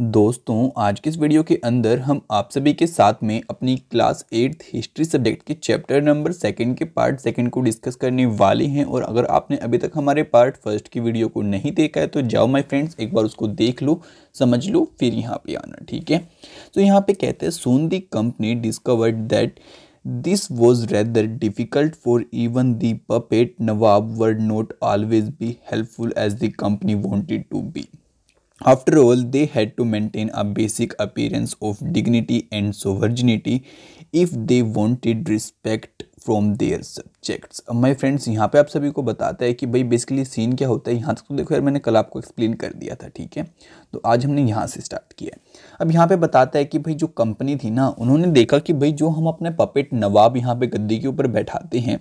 दोस्तों आज के इस वीडियो के अंदर हम आप सभी के साथ में अपनी क्लास एट्थ हिस्ट्री सब्जेक्ट के चैप्टर नंबर सेकंड के पार्ट सेकंड को डिस्कस करने वाले हैं और अगर आपने अभी तक हमारे पार्ट फर्स्ट की वीडियो को नहीं देखा है तो जाओ माय फ्रेंड्स एक बार उसको देख लो समझ लो फिर यहाँ पे आना ठीक है तो यहाँ पे कहते हैं soon the company discovered that this was rather difficult for even the puppet nawab were not always be helpful as the company wanted to be After all, they had to maintain a basic appearance of dignity and sovereignty if they wanted respect from their subjects अब my friends यहाँ पे आप सभी को बताता है कि भाई बेसिकली सीन क्या होता है यहाँ तक तो देखो यार मैंने कल आपको एक्सप्लेन कर दिया था ठीक है तो आज हमने यहाँ से स्टार्ट किया अब यहाँ पे बताता है कि भाई जो कंपनी थी ना उन्होंने देखा कि भाई जो हम अपने पपेट नवाब यहाँ पे गद्दी के ऊपर बैठाते हैं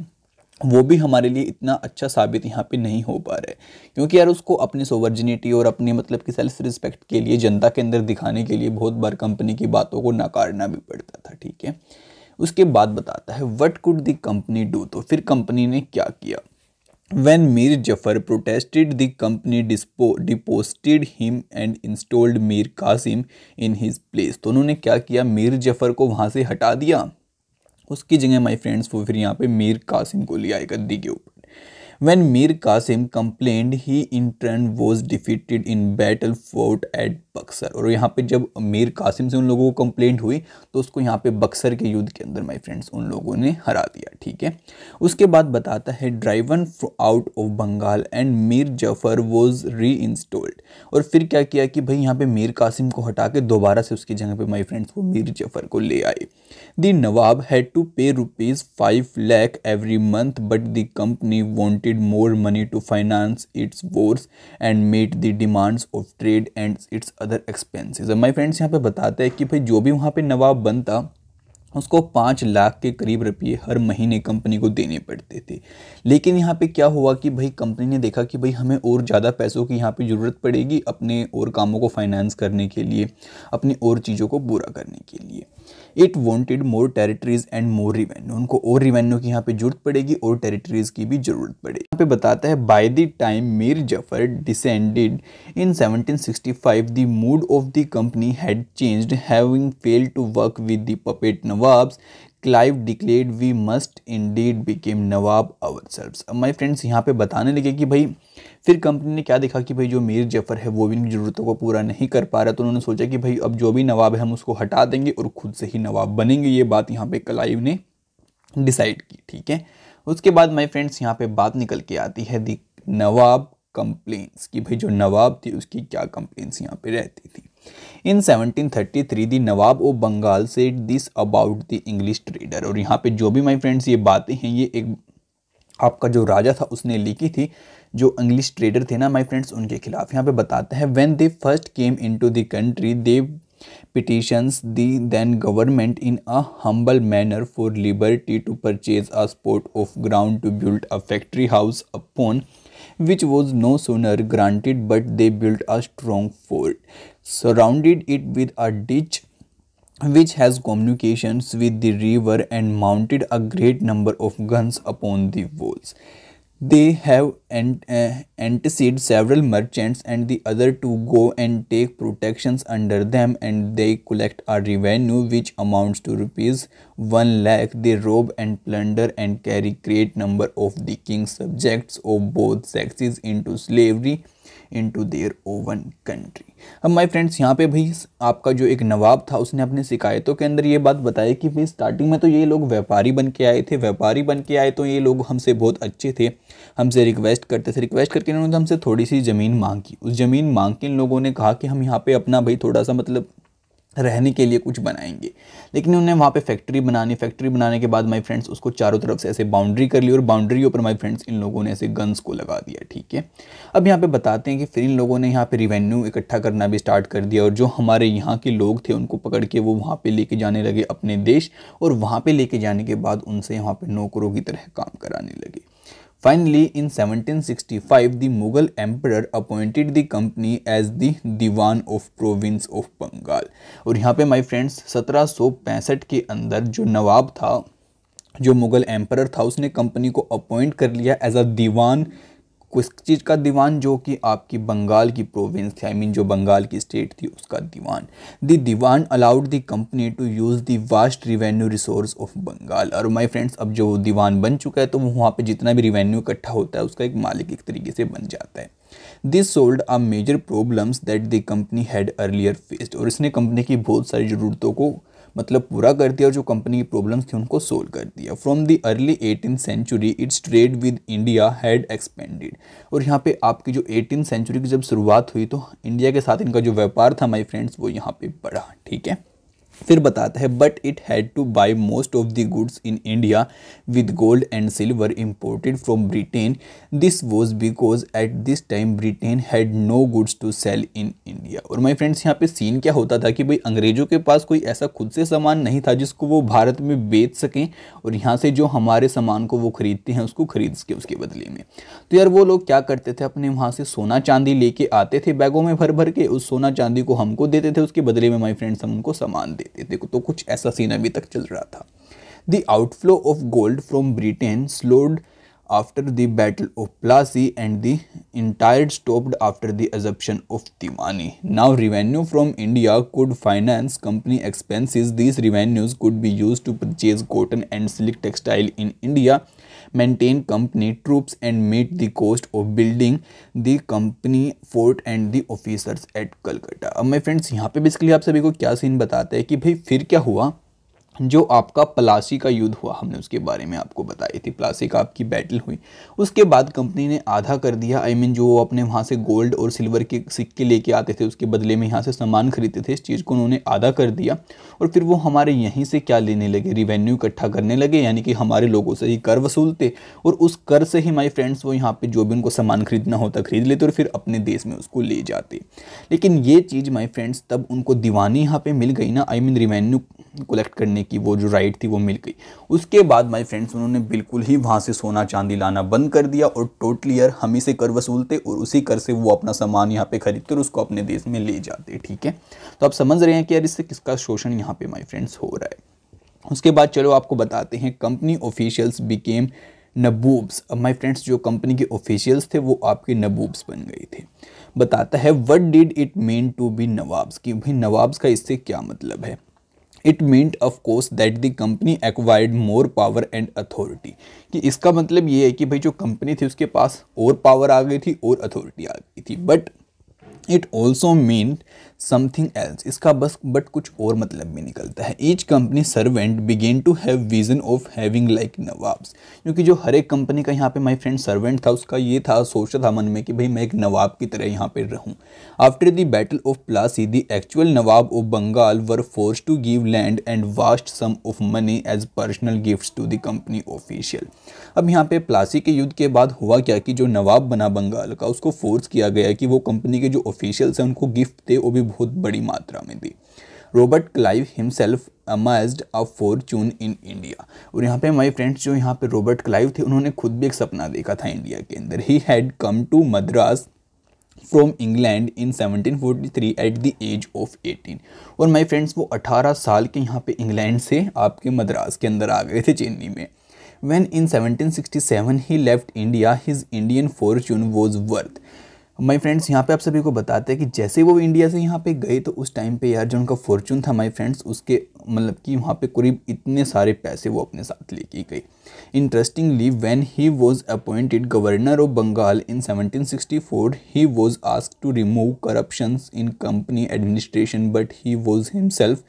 वो भी हमारे लिए इतना अच्छा साबित यहाँ पे नहीं हो पा रहा है क्योंकि यार उसको अपनी सोवर्जिनिटी और अपने मतलब कि सेल्फ रिस्पेक्ट के लिए जनता के अंदर दिखाने के लिए बहुत बार कंपनी की बातों को नकारना भी पड़ता था ठीक है उसके बाद बताता है what could the company do तो फिर कंपनी ने क्या किया when Mir Jafar protested the company डिस्पो deposed him and installed Mir Kasim in his place तो उन्होंने क्या किया मीर जफर को वहाँ से हटा दिया उसकी जगह माई फ्रेंड्स वो फिर यहाँ पे मीर कासिम को ले आएगा गद्दी के ऊपर When Mir Qasim complained, he in turn was defeated in battle fought at Buxar और यहाँ पे जब मीर कासिम से उन लोगों को कंप्लेंट हुई तो उसको यहाँ पे बक्सर के युद्ध के अंदर माय फ्रेंड्स उन लोगों ने हरा दिया ठीक है उसके बाद बताता है driven out of Bengal and Mir Jafar was reinstalled और फिर क्या किया कि भाई यहाँ पे मीर कासिम को हटा के दोबारा से उसकी जगह पे माई फ्रेंड्स वो मीर जफर को ले आए the nawab had to pay rupees five lakh every month but the company wanted needed more money to finance its wars and meet the demands of trade and its other expenses. अब my friends यहाँ पे बताते हैं कि भाई जो भी वहाँ पे नवाब बनता उसको पाँच लाख के करीब रुपये हर महीने कंपनी को देने पड़ते थे लेकिन यहाँ पे क्या हुआ कि भाई कंपनी ने देखा कि भाई हमें और ज़्यादा पैसों की यहाँ पे ज़रूरत पड़ेगी अपने और कामों को फाइनेंस करने के लिए अपनी और चीज़ों को पूरा करने के लिए it wanted more territories and more revenue उनको और रिवेन्यू की यहाँ पे जरूरत पड़ेगी और टेरिटरीज की भी जरूरत पड़ेगी यहाँ पे बताता है by the time Mir Jafar descended in 1765 the mood of the company had changed having failed to work with the puppet nawabs Clive declared we must indeed become nawab ourselves my friends यहाँ पे बताने लगे कि भाई फिर कंपनी ने क्या देखा कि भाई जो मीर जफर है वो भी इनकी ज़रूरतों को पूरा नहीं कर पा रहा तो उन्होंने सोचा कि भाई अब जो भी नवाब है हम उसको हटा देंगे और ख़ुद से ही नवाब बनेंगे ये बात यहाँ पर कलाइव ने डिसाइड की ठीक है उसके बाद माई फ्रेंड्स यहाँ पर बात निकल के आती है दी नवाब कंप्लेन्स कि भाई जो नवाब थी उसकी क्या कंप्लेन्स यहाँ पे रहती थी इन 1733 दी नवाब ओ बंगाल से this about the English trader और यहाँ पे जो भी माई फ्रेंड्स ये बातें हैं ये एक आपका जो राजा था उसने लिखी थी जो इंग्लिश ट्रेडर थे ना माई फ्रेंड्स उनके खिलाफ यहाँ पे बताते हैं when they first came into country they petitions the then government in a humble manner for liberty to purchase a spot of ground to build a factory house upon which was no sooner granted but they build a strong fort surrounded it with a ditch which has communication with the river and mounted a great number of guns upon the They have ant- uh, several merchants and the other to go and take protections under them and they collect a revenue which amounts to rupees 1 lakh. They rob and plunder and carry great number of the king's subjects of both sexes into slavery into their own country अब my friends यहाँ पे भाई आपका जो एक नवाब था उसने अपनी शिकायतों के अंदर ये बात बताई कि भाई स्टार्टिंग में तो ये लोग व्यापारी बन के आए थे व्यापारी बन के आए तो ये लोग हमसे बहुत अच्छे थे हमसे रिक्वेस्ट करते थे रिक्वेस्ट करके इन्होंने हमसे थोड़ी सी ज़मीन मांग की उस ज़मीन मांग के इन लोगों ने कहा कि हम यहाँ पर अपना भाई थोड़ा सा मतलब रहने के लिए कुछ बनाएंगे लेकिन उन्हें वहाँ पे फैक्ट्री बनानी फैक्ट्री बनाने के बाद माय फ्रेंड्स उसको चारों तरफ से ऐसे बाउंड्री कर ली और बाउंड्री ऊपर माय फ्रेंड्स इन लोगों ने ऐसे गन्स को लगा दिया ठीक है अब यहाँ पे बताते हैं कि फिर इन लोगों ने यहाँ पे रिवेन्यू इकट्ठा करना भी स्टार्ट कर दिया और जो हमारे यहाँ के लोग थे उनको पकड़ के वो वहाँ पर लेके जाने लगे अपने देश और वहाँ पर लेके जाने के बाद उनसे यहाँ पर नौकरों की तरह काम कराने लगे Finally, in 1765, the Mughal emperor appointed the company as the Diwan of province of Bengal. और यहाँ पे my friends 1765 के अंदर जो नवाब था जो मुग़ल एम्पर था उसने कंपनी को अपॉइंट कर लिया एज अ दीवान किस चीज़ का दीवान जो कि आपकी बंगाल की प्रोविंस थी आई मीन जो बंगाल की स्टेट थी उसका दीवान the diwan allowed the company to use the vast revenue resource of Bengal और माय फ्रेंड्स अब जो दीवान बन चुका है तो वहाँ पे जितना भी रिवेन्यू इकट्ठा होता है उसका एक मालिक एक तरीके से बन जाता है this solved a major problems that the company had earlier faced और इसने कंपनी की बहुत सारी ज़रूरतों को मतलब पूरा कर दिया और जो कंपनी की प्रॉब्लम्स थी उनको सोल्व कर दिया from the early eighteen century its trade with India had expanded और यहाँ पे आपकी जो एटीन सेंचुरी की जब शुरुआत हुई तो इंडिया के साथ इनका जो व्यापार था माई फ्रेंड्स वो यहाँ पे बढ़ा ठीक है फिर बताता है but it had to buy most of the goods in India with gold and silver imported from Britain this was because at this time Britain had no goods to sell in India और my friends यहाँ पे scene क्या होता था कि भाई अंग्रेजों के पास कोई ऐसा खुद से सामान नहीं था जिसको वो भारत में बेच सकें और यहाँ से जो हमारे सामान को वो खरीदते हैं उसको खरीद सके उसके बदले में तो यार वो लोग क्या करते थे अपने वहाँ से सोना चांदी लेके आते थे बैगों में भर भर के उस सोना चांदी को हमको देते थे उसके बदले में माई फ्रेंड्स हम उनको सामान देते देते देखो तो कुछ ऐसा सीन अभी तक चल रहा था the outflow of gold from Britain slowed after the battle of Plassey and the entire stopped after the assumption of तिमानी now revenue from India could finance company expenses these revenues could be use to purchase cotton and silk textile in India maintain company troops and meet the cost of building the company fort and the officers at Calcutta अब मैं friends यहाँ पे basically आप सभी को क्या scene बताते हैं कि भाई फिर क्या हुआ जो आपका प्लासी का युद्ध हुआ हमने उसके बारे में आपको बताई थी प्लासी का आपकी बैटल हुई उसके बाद कंपनी ने आधा कर दिया आई I मीन mean जो अपने वहाँ से गोल्ड और सिल्वर के सिक्के लेके आते थे उसके बदले में यहाँ से सामान खरीदते थे इस चीज़ को उन्होंने आधा कर दिया और फिर वो हमारे यहीं से क्या लेने लगे रिवेन्यू इकट्ठा करने लगे यानी कि हमारे लोगों से ही कर वसूलते और उस कर से ही माई फ्रेंड्स वो यहाँ पर जो भी उनको सामान खरीदना होता खरीद लेते और फिर अपने देश में उसको ले जाते लेकिन ये चीज़ माई फ्रेंड्स तब उनको दीवानी यहाँ पर मिल गई ना आई मीन रिवेन्यू कलेक्ट करने यानी कि वो जो राइट थी वो मिल गई उसके बाद माय फ्रेंड्स उन्होंने बिल्कुल ही वहाँ से सोना चांदी लाना बंद कर दिया और टोटली यार हम ही से कर वसूलते और उसी कर से वो अपना सामान यहाँ पे खरीद कर उसको अपने देश में ले जाते ठीक है तो आप समझ रहे हैं कि यार इससे किसका शोषण यहाँ पर माई फ्रेंड्स हो रहा है उसके बाद चलो आपको बताते हैं कंपनी ऑफिशियल्स बिकेम नबूब्स अब माई फ्रेंड्स जो कंपनी के ऑफिशियल्स थे वो आपके नबूब्स बन गए थे बताता है what did it mean to be nawabs कि भाई नवाब्स का इससे क्या मतलब है it meant of course that the company acquired more power and authority कि इसका मतलब ये है कि भाई जो कंपनी थी उसके पास और पावर आ गई थी और अथॉरिटी आ गई थी but it also mean something else इसका बस बट कुछ और मतलब भी निकलता है each company servant began to have vision of having like nawabs क्योंकि जो हर एक कंपनी का यहाँ पे माय फ्रेंड सर्वेंट था उसका ये था सोचा था मन में कि भाई मैं एक नवाब की तरह यहाँ पे रहूँ after the battle of Plassey the actual nawab of Bengal were force to give land and vast sum of money as personal gift to the company official अब यहाँ पे प्लासी के युद्ध के बाद हुआ क्या कि जो नवाब बना बंगाल का उसको फोर्स किया गया कि वो कंपनी के जो ऑफिशियल्स हैं उनको गिफ्ट दे वो भी बहुत बड़ी मात्रा में the Robert Clive himself amassed a fortune in India और यहाँ पे माय फ्रेंड्स जो यहाँ पे रॉबर्ट क्लाइव थे उन्होंने खुद भी एक सपना देखा था इंडिया के अंदर ही had come to Madras from England in 1743 at the age of 18 और माय फ्रेंड्स वो 18 साल के यहाँ पे इंग्लैंड से आपके मद्रास के अंदर आ गए थे चेन्नई में when in 1767 he left India his Indian fortune was worth my friends यहाँ पे आप सभी को बताते हैं कि जैसे वो इंडिया से यहाँ पे गए तो उस टाइम पे यार जो उनका फॉर्चून था माई फ्रेंड्स उसके मतलब कि वहाँ पे करीब इतने सारे पैसे वो अपने साथ लेके गए interestingly when he was appointed governor of Bengal in 1764 he was ask to remove corruption in company administration but he was himself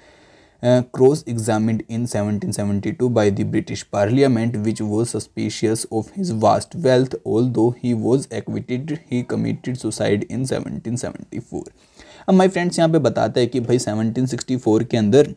cross examined in 1772 seventy by the British parliament which was suspicious of his vast wealth although he was acquitted he committed suicide in seventeen four अब my friends यहाँ पे बताते हैं कि भाई seventeen sixty four के अंदर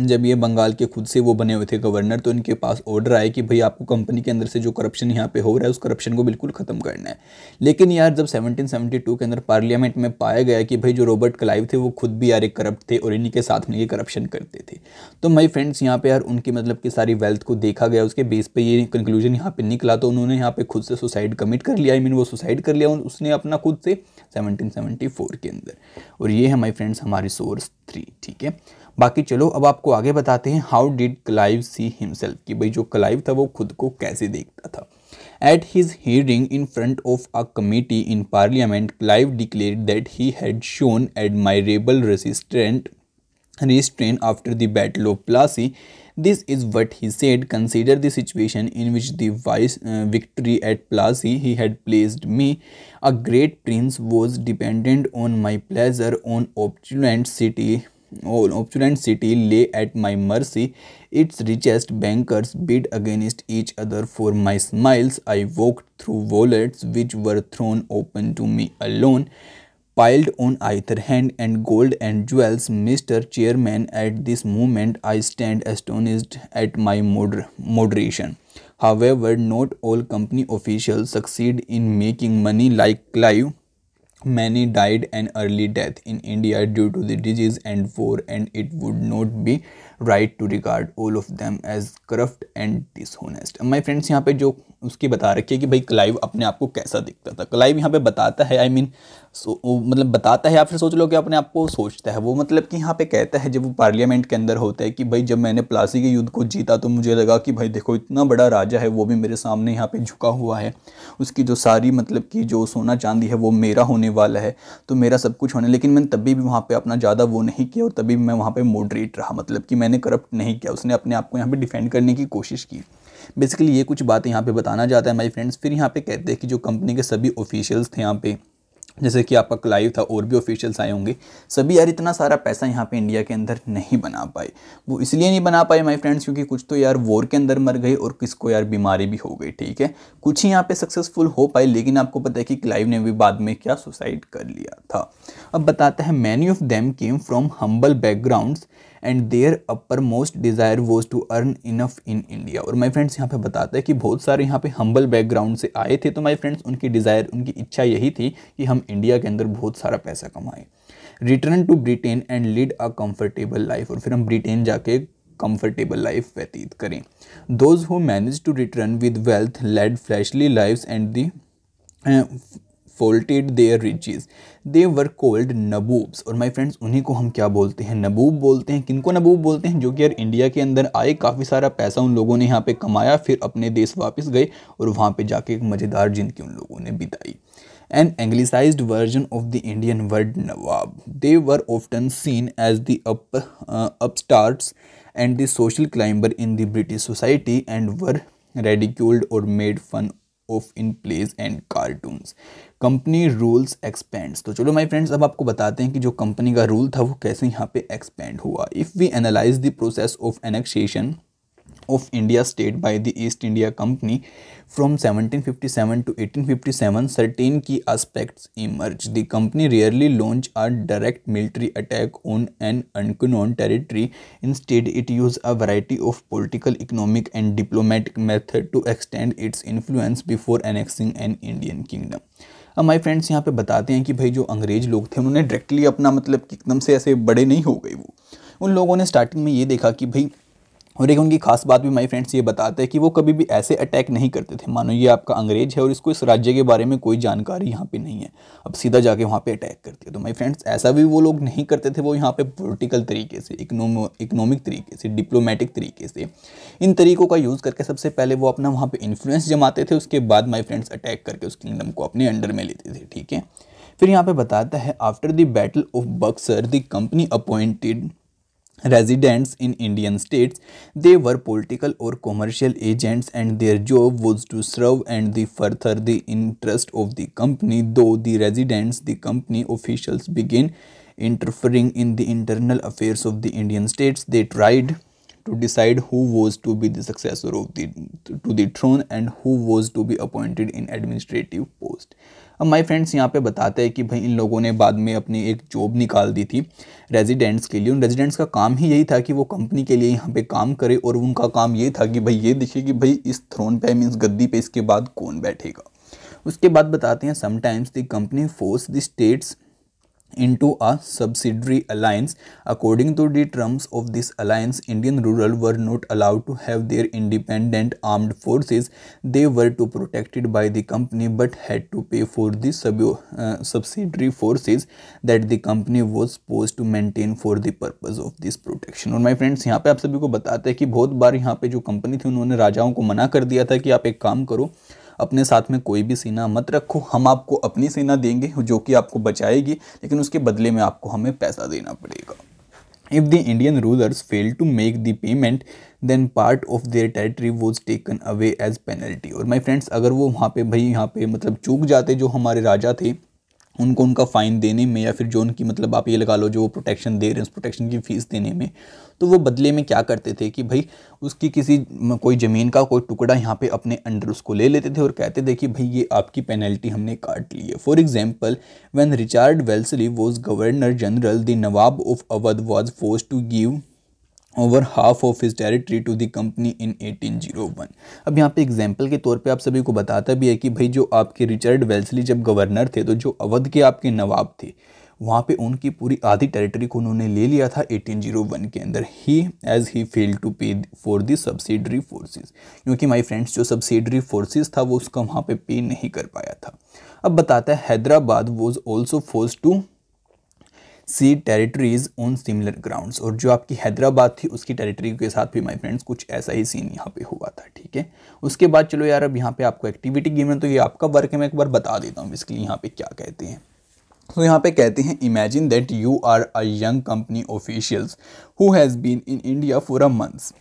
जब ये बंगाल के खुद से वो बने हुए थे गवर्नर तो इनके पास ऑर्डर आए कि भाई आपको कंपनी के अंदर से जो करप्शन यहाँ पे हो रहा है उस करप्शन को बिल्कुल ख़त्म करना है लेकिन यार जब 1772 के अंदर पार्लियामेंट में पाया गया कि भाई जो रॉबर्ट क्लाइव थे वो खुद भी यार एक करप्ट थे और इन्हीं के साथ ये करप्शन करते थे तो माई फ्रेंड्स यहाँ पर यार उनकी मतलब कि सारी वेल्थ को देखा गया उसके बेस पर ये कंक्लूजन यहाँ पर निकला तो उन्होंने यहाँ पर खुद से सुसाइड कमिट कर लिया आई मीन वो सुसाइड कर लिया उसने अपना खुद से 1774 के अंदर और ये है माई फ्रेंड्स हमारी सोर्स थ्री ठीक है बाकी चलो अब आपको आगे बताते हैं how did Clive see himself कि भाई जो क्लाइव था वो खुद को कैसे देखता था at his hearing in front of a committee in parliament Clive declare that he had shown admirable resistant restraint after the battle of Plassey This is what he said. Consider the situation in which the vice uh, victory at Plassey he had placed me. A great prince was dependent on my pleasure, on opulent city. All opulent city lay at my mercy. Its richest bankers bid against each other for my smiles. I walked through wallets which were thrown open to me alone piled on either hand and gold and jewels. Mr. Chairman, at this moment I stand astonished at my moder moderation. However, not all company officials succeed in making money like Clive. Many died an early death in India due to the disease and war, and it would not be right to regard all of them as corrupt and dishonest my friends यहाँ पे जो उसकी बता रखी है कि भाई Clive अपने आप को कैसा दिखता था क्लाइव यहाँ पे बताता है आई I मीन mean, मतलब बताता है या फिर सोच लो कि अपने आप को सोचता है वो मतलब कि यहाँ पे कहता है जब वो पार्लियामेंट के अंदर होता है कि भाई जब मैंने प्लासी के युद्ध को जीता तो मुझे लगा कि भाई देखो इतना बड़ा राजा है वो भी मेरे सामने यहाँ पर झुका हुआ है उसकी जो सारी मतलब कि जो सोना चांदी है वो मेरा होने वाला है तो मेरा सब कुछ होने लेकिन मैंने तभी भी वहाँ पर अपना ज़्यादा वो नहीं किया और तभी मैं वहाँ पर मोडरेट रहा मतलब कि मैंने मैंने करप्ट नहीं किया उसने अपने आप को यहाँ पे डिफेंड करने की कोशिश की बेसिकली ये कुछ बातें यहाँ पे बताना चाहता है माई फ्रेंड्स फिर यहाँ पे कहते हैं कि जो कंपनी के सभी ऑफिशियल्स थे यहाँ पे जैसे कि आपका क्लाइव था और भी ऑफिशियल्स आए होंगे सभी यार इतना सारा पैसा यहाँ पे इंडिया के अंदर नहीं बना पाए वो इसलिए नहीं बना पाए माय फ्रेंड्स क्योंकि कुछ तो यार वॉर के अंदर मर गए और किसको यार बीमारी भी हो गई ठीक है कुछ ही यहाँ पे सक्सेसफुल हो पाए लेकिन आपको पता है कि क्लाइव ने भी बाद में क्या सुसाइड कर लिया था अब बताता है many of them came from humble backgrounds and their uppermost desire was to earn enough in India और माई फ्रेंड्स यहाँ पे बताते हैं कि बहुत सारे यहाँ पे हम्बल बैकग्राउंड से आए थे तो माई फ्रेंड्स उनकी डिज़ायर उनकी इच्छा यही थी कि हम इंडिया के अंदर बहुत सारा पैसा कमाएं return to Britain and lead a comfortable life और फिर हम ब्रिटेन जाके कम्फर्टेबल लाइफ व्यतीत करें those who manage to return with wealth led flashy life and they flaunted their riches they were called nabobs और माई फ्रेंड्स उन्हीं को हम क्या बोलते हैं नबूब बोलते हैं किनको नबूब बोलते हैं जो कि यार इंडिया के अंदर आए काफ़ी सारा पैसा उन लोगों ने यहाँ पर कमाया फिर अपने देश वापस गए और वहाँ पर जाके एक मज़ेदार जिंदगी उन लोगों ने बिताई an anglicised version of the Indian word nawab they were often seen as the up and the social climber in the British society and were ridiculed और made fun of in plays and cartoon company rules expands तो चलो my friends अब आपको बताते हैं कि जो company का रूल था वो कैसे यहाँ पे एक्सपेंड हुआ if we analyse the process of annexation of India state by the East India Company from 1757 to 1857 certain key aspects emerge the company rarely launch a direct military attack on an अनकनोन territory in state it use a variety of political economic and diplomatic method to extend its influence before annexing an Indian kingdom अब my friends यहाँ पे बताते हैं कि भाई जो अंग्रेज लोग थे उन्होंने डायरेक्टली अपना मतलब कि एकदम से ऐसे बड़े नहीं हो गए वो उन लोगों ने स्टार्टिंग में ये देखा कि भाई और एक उनकी खास बात भी माय फ्रेंड्स ये बताते हैं कि वो कभी भी ऐसे अटैक नहीं करते थे मानो ये आपका अंग्रेज है और इसको इस राज्य के बारे में कोई जानकारी यहाँ पे नहीं है अब सीधा जाके वहाँ पे अटैक करती है तो माय फ्रेंड्स ऐसा भी वो लोग नहीं करते थे वो यहाँ पे पॉलिटिकल तरीके से इकनॉमिक तरीके से डिप्लोमेटिक तरीके से इन तरीकों का यूज़ करके सबसे पहले वो अपना वहाँ पर इन्फ्लुएंस जमाते थे उसके बाद माई फ्रेंड्स अटैक करके उस किंगडम को अपने अंडर में लेते थे ठीक है फिर यहाँ पर बताता है after the battle of Buxar the company appointed residents in Indian states. They were political or commercial agents and their job was to serve and the further the interest of the company. Though the residents, the company officials began interfering in the internal affairs of the Indian states. They tried to decide who was to be the successor of the to the throne and who was to be appointed in administrative post अब my friends यहाँ पे बताते हैं कि भाई इन लोगों ने बाद में अपनी एक जॉब निकाल दी थी रेजिडेंट्स के लिए उन रेजिडेंट्स का काम ही यही था कि वो कंपनी के लिए यहाँ पे काम करे और उनका काम ये था कि भाई ये देखिए कि भाई इस थ्रोन पे मीन्स गद्दी पे इसके बाद कौन बैठेगा उसके बाद बताते हैं sometimes the company force the states into a subsidiary alliance. According to the terms of this alliance, Indian rural were not allowed to have their independent armed forces. They were to protected by the company but had to pay for the sub uh, subsidiary forces that the company was supposed to maintain for the purpose of this protection. और my friends yahan pe aap sabhi ko batate हैं ki bahut bar yahan pe jo company thi unhone rajaon ko mana kar diya tha ki aap ek kaam karo अपने साथ में कोई भी सेना मत रखो हम आपको अपनी सेना देंगे जो कि आपको बचाएगी लेकिन उसके बदले में आपको हमें पैसा देना पड़ेगा if the Indian rulers fail to make the payment then part of their territory was taken away as penalty और माई फ्रेंड्स अगर वो वहाँ पर भाई यहाँ पर मतलब चूक जाते जो हमारे राजा थे उनको उनका फ़ाइन देने में या फिर जो उनकी मतलब आप ये लगा लो जो प्रोटेक्शन दे रहे हैं उस प्रोटेक्शन की फ़ीस देने में तो वो बदले में क्या करते थे कि भाई उसकी किसी कोई ज़मीन का कोई टुकड़ा यहाँ पे अपने अंडर उसको ले लेते थे और कहते थे कि भाई ये आपकी पेनल्टी हमने काट ली है for example when Richard Wellesley was governor general the nawab of Awadh was force to give over half of his territory to the company in 1801 अब यहाँ पे एग्जाम्पल के तौर पे आप सभी को बताता भी है कि भाई जो आपके रिचर्ड वेल्सली जब गवर्नर थे तो जो अवध के आपके नवाब थे वहाँ पे उनकी पूरी आधी टेरिटरी को उन्होंने ले लिया था 1801 के अंदर ही as he fail to pay for the subsidiary forces क्योंकि माय फ्रेंड्स जो सब्सिडरी फोर्सेस था वो उसका वहाँ पे पे नहीं कर पाया था अब बताता है Hyderabad was also force to cede territories on similar grounds और जो आपकी हैदराबाद थी उसकी टेरिटरी के साथ भी माय फ्रेंड्स कुछ ऐसा ही सीन यहाँ पे हुआ था ठीक है उसके बाद चलो यार अब यहाँ पे आपको एक्टिविटी है तो ये आपका वर्क है मैं एक बार बता देता हूँ इसके लिए यहाँ पे क्या कहते हैं तो यहाँ पे कहते हैं imagine that you are a young company officials who has been in India for a months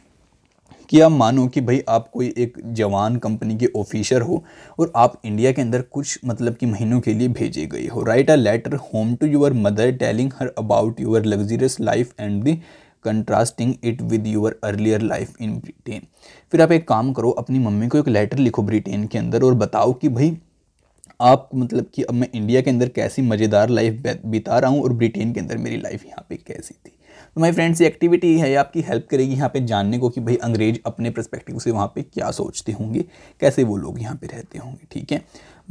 कि आप मानो कि भाई आप कोई एक जवान कंपनी के ऑफिसर हो और आप इंडिया के अंदर कुछ मतलब कि महीनों के लिए भेजे गए हो write a letter home to your mother telling her about your luxurious life and the contrasting it with your earlier life in Britain फिर आप एक काम करो अपनी मम्मी को एक लेटर लिखो ब्रिटेन के अंदर और बताओ कि भाई आप मतलब कि अब मैं इंडिया के अंदर कैसी मज़ेदार लाइफ बिता रहा हूँ और ब्रिटेन के अंदर मेरी लाइफ यहाँ पे कैसी थी तो माई फ्रेंड्स ये एक्टिविटी है आपकी हेल्प करेगी यहाँ पे जानने को कि भाई अंग्रेज अपने परस्पेक्टिव से वहाँ पे क्या सोचते होंगे कैसे वो लोग यहाँ पे रहते होंगे ठीक है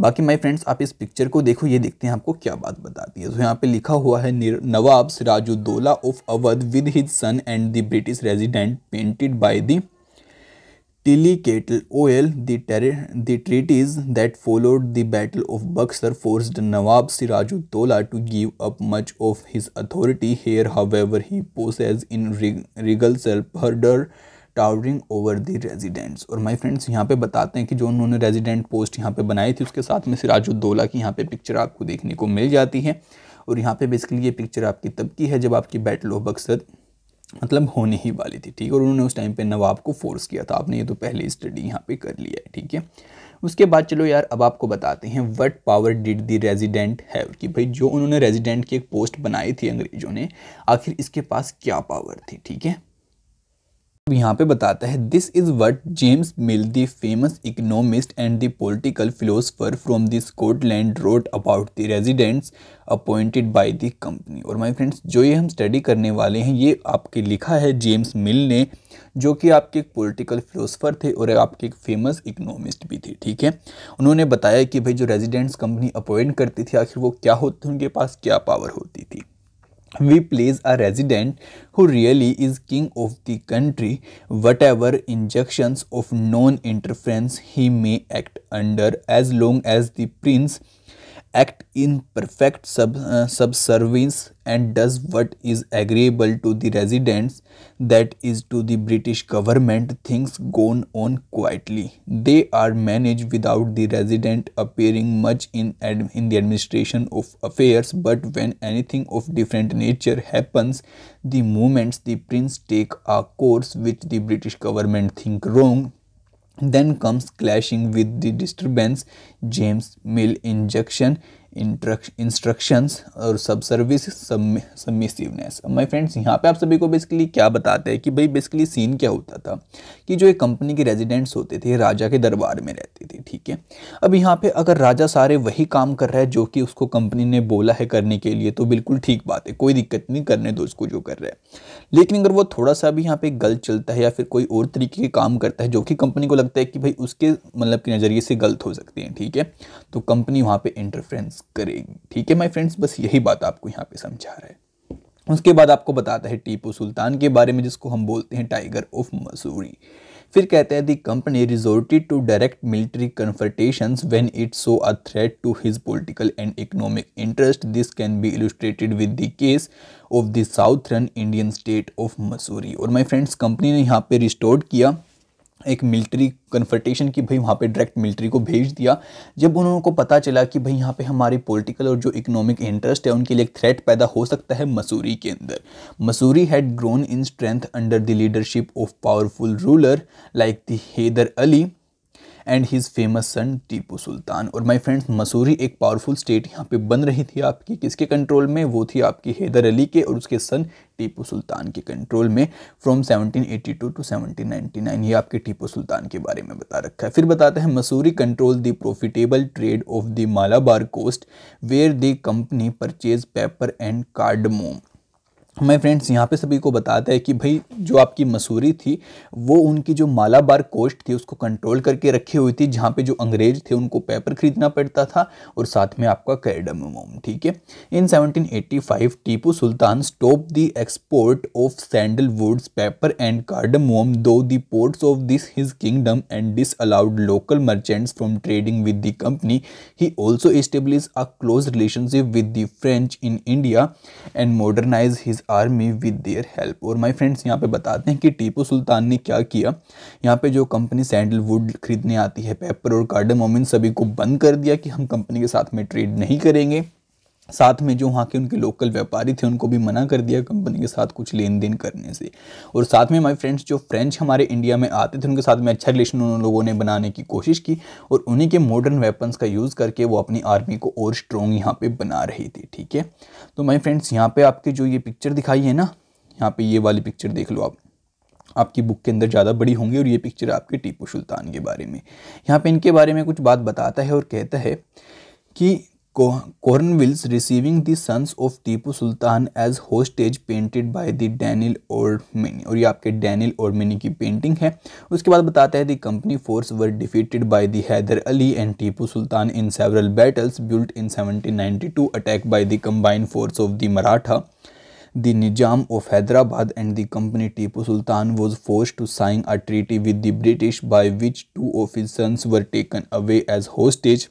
बाकी माई फ्रेंड्स आप इस पिक्चर को देखो ये देखते हैं आपको क्या बात बताती है तो यहाँ पे लिखा हुआ है nawab Sirajuddaula of Awadh with his son and the British resident painted by the Tilly Kettle the treaties that followed the battle of Buxar force nawab Sirajuddaula to give up much of his authority here however he poses in regal splendour towering over the residents और my friends यहाँ पर बताते हैं कि जो उन्होंने resident post यहाँ पर बनाई थी उसके साथ में सिराजुद्दौला की यहाँ पर पिक्चर आपको देखने को मिल जाती है और यहाँ पर बेसिकली ये पिक्चर आपकी तब की है जब आपकी बैटल ऑफ बक्सर मतलब होने ही वाली थी ठीक और उन्होंने उस टाइम पे नवाब को फोर्स किया था आपने ये तो पहले स्टडी यहाँ पे कर लिया है ठीक है उसके बाद चलो यार अब आपको बताते हैं what power did the resident have कि भाई जो उन्होंने रेजिडेंट की एक पोस्ट बनाई थी अंग्रेज़ों ने आखिर इसके पास क्या पावर थी ठीक है यहाँ पे बताता है this is what James Mill the famous economist and the political philosopher from the Scotland wrote about the residents appointed by the company और माय फ्रेंड्स जो ये हम स्टडी करने वाले हैं ये आपके लिखा है जेम्स मिल ने जो कि आपके एक पोलिटिकल फिलोसफर थे और आपके एक फेमस इकोनॉमिस्ट भी थे ठीक है उन्होंने बताया कि भाई जो रेजिडेंट्स कंपनी अपॉइंट करती थी आखिर वो क्या होते उनके पास क्या पावर होती थी we place a resident who really is king of the country whatever injunctions of non-interference he may act under as long as the prince act in perfect sub, uh, subservience and does what is agreeable to the residents, that is to the British government, things go on quietly. They are managed without the resident appearing much in, ad, in the administration of affairs, but when anything of different nature happens, the moments the prince take a course which the British government think wrong, then comes clashing with the disturbance James Mill injection instructions और सब service सबमिसिवनेस अब my friends यहाँ पे आप सभी को basically क्या बताते हैं कि भाई बेसिकली सीन क्या होता था कि जो एक कंपनी के रेजिडेंट्स होते थे राजा के दरबार में रहते थे ठीक है अब यहाँ पे अगर राजा सारे वही काम कर रहा है जो कि उसको कंपनी ने बोला है करने के लिए तो बिल्कुल ठीक बात है कोई दिक्कत नहीं करने दो उसको जो कर रहा है लेकिन अगर वो थोड़ा सा भी यहाँ पे गलत चलता है या फिर कोई और तरीके के काम करता है जो कि कंपनी को लगता है कि भाई उसके मतलब के नज़रिए से गलत हो सकती हैं ठीक है तो कंपनी वहाँ पर इंटरफ्रेंस करेगी ठीक है माय फ्रेंड्स बस यही बात आपको यहाँ पे समझा रहा है उसके बाद आपको बताता है टीपू सुल्तान के बारे में जिसको हम बोलते हैं टाइगर ऑफ मसूरी फिर कहते हैं the company resorted to direct military confrontation when it saw a threat to his political and economic interest this can be illustrated with the case of the southern Indian state of Mysore और my friends company ने यहाँ पे restore किया एक military confrontation की भाई वहाँ पे डायरेक्ट मिलिट्री को भेज दिया जब उन्होंने को पता चला कि भाई यहाँ पे हमारे पॉलिटिकल और जो इकोनॉमिक इंटरेस्ट है उनके लिए एक थ्रेट पैदा हो सकता है मसूरी के अंदर Mysore had grown in strength under the leadership of powerful ruler like the Hyder Ali and his famous son Tipu Sultan और माय फ्रेंड्स मसूरी एक पावरफुल स्टेट यहाँ पे बन रही थी आपकी किसके कंट्रोल में वो थी आपकी हैदर अली के और उसके सन टीपू सुल्तान के कंट्रोल में फ्रॉम 1782 टू 1799 ये आपके टीपू सुल्तान के बारे में बता रखा है फिर बताते हैं Mysore control the profitable trade of the Malabar coast where the company purchase pepper and cardamom my friends यहाँ पे सभी को बताता है कि भाई जो आपकी मसूरी थी वो उनकी जो मालाबार कोस्ट थी उसको कंट्रोल करके रखी हुई थी जहाँ पे जो अंग्रेज थे उनको पेपर खरीदना पड़ता था और साथ में आपका कैडमोम ठीक है in 1785 Tipu Sultan stop the export of sandalwoods pepper and cardamom दो दोर्ट्स ports of this his kingdom and disallowed local merchants from trading with the company he also establish a close relationship with the French in India and modernize his army with their help और my friends यहाँ पे बताते हैं कि टीपू सुल्तान ने क्या किया यहाँ पे जो कंपनी सैंडलवुड खरीदने आती है पेपर और कार्डमोम मोमिन सभी को बंद कर दिया कि हम कंपनी के साथ में ट्रेड नहीं करेंगे साथ में जो वहाँ के उनके लोकल व्यापारी थे उनको भी मना कर दिया कंपनी के साथ कुछ लेन देन करने से और साथ में हमारे फ्रेंड्स जो फ्रेंच हमारे इंडिया में आते थे उनके साथ में अच्छा रिलेशन उन लोगों ने बनाने की कोशिश की और उन्हीं के मॉडर्न वेपन्स का यूज़ करके वो अपनी आर्मी को और स्ट्रॉन्ग यहाँ पर बना रही थी ठीक है तो माई फ्रेंड्स यहाँ पर आपकी जो ये पिक्चर दिखाई है ना यहाँ पर ये वाली पिक्चर देख लो आप आपकी बुक के अंदर ज़्यादा बड़ी होंगी और ये पिक्चर आपके टीपू सुल्तान के बारे में यहाँ पे इनके बारे में कुछ बात बताता है और कहता है कि Cornwallis receiving the sons of Tipu Sultan as hostage painted by the Daniel Mini और ये आपके डैनियल मिनी की पेंटिंग है उसके बाद बताते हैं the company forces were defeated by the Hyder Ali and Tipu Sultan in several battles but in 1792 attack by the combine force of the Maratha the Nizam of Hyderabad and the company Tipu Sultan was force to sign a treaty with the British by which two of sons were taken away as hostage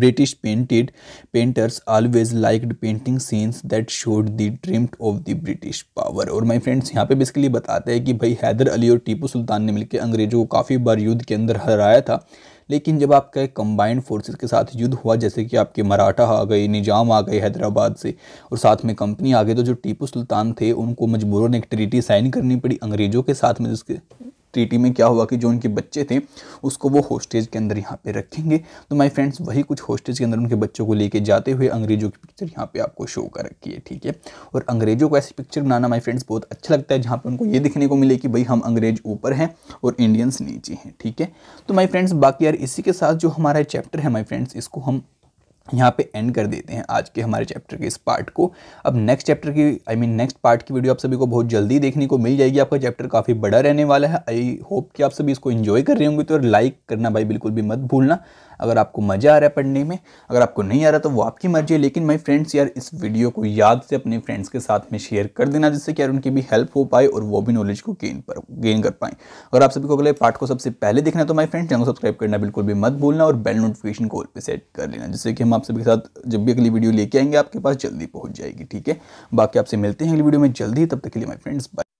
British painted painters always liked painting scenes that showed the dreamt of the British power और my friends यहाँ पे basically बताते हैं कि भाई हैदर अली और टीपू सुल्तान ने मिलकर अंग्रेज़ों को काफ़ी बार युद्ध के अंदर हराया था लेकिन जब आपका कंबाइंड फोर्सेस के साथ युद्ध हुआ जैसे कि आपके मराठा आ गए निजाम आ गए हैदराबाद से और साथ में कंपनी आ गई तो जो टीपू सुल्तान थे उनको मजबूरों ने एक ट्रीटी साइन करनी पड़ी अंग्रेज़ों के साथ में जिसके ट्रीटी में क्या हुआ कि जो उनके बच्चे थे उसको वो होस्टेज के अंदर यहाँ पे रखेंगे तो माय फ्रेंड्स वही कुछ होस्टेज के अंदर उनके बच्चों को लेके जाते हुए अंग्रेजों की पिक्चर यहाँ पे आपको शो कर रखी है ठीक है और अंग्रेजों को ऐसी पिक्चर बनाना माई फ्रेंड्स बहुत अच्छा लगता है जहाँ पर उनको ये दिखने को मिले कि भाई हम अंग्रेज ऊपर हैं और इंडियंस नीचे हैं ठीक है तो माई फ्रेंड्स बाकी यार इसी के साथ जो हमारा चैप्टर है माई फ्रेंड्स इसको हम यहाँ पे एंड कर देते हैं आज के हमारे चैप्टर के इस पार्ट को अब नेक्स्ट चैप्टर की आई मीन नेक्स्ट पार्ट की वीडियो आप सभी को बहुत जल्दी देखने को मिल जाएगी आपका चैप्टर काफ़ी बड़ा रहने वाला है आई होप कि आप सभी इसको इन्जॉय कर रहे होंगे तो लाइक करना भाई बिल्कुल भी मत भूलना अगर आपको मज़ा आ रहा है पढ़ने में अगर आपको नहीं आ रहा तो वो आपकी मर्जी है लेकिन माई फ्रेंड्स यार इस वीडियो को याद से अपने फ्रेंड्स के साथ में शेयर कर देना जिससे कि यार उनकी भी हेल्प हो पाए और वो भी नॉलेज को गेन पर गेन कर पाएँ अगर आप सभी को अगले पार्ट को सबसे पहले देखना तो माई फ्रेंड्स चैनल सब्सक्राइब करना बिल्कुल भी मत भूलना और बेल नोटिफिकेशन कॉल पर सेट कर लेना जिससे कि आप सभी के साथ जब भी अगली वीडियो लेके आएंगे आपके पास जल्दी पहुँच जाएगी ठीक है बाकी आपसे मिलते हैं अगली वीडियो में जल्दी तब तक के लिए माई फ्रेंड्स बाय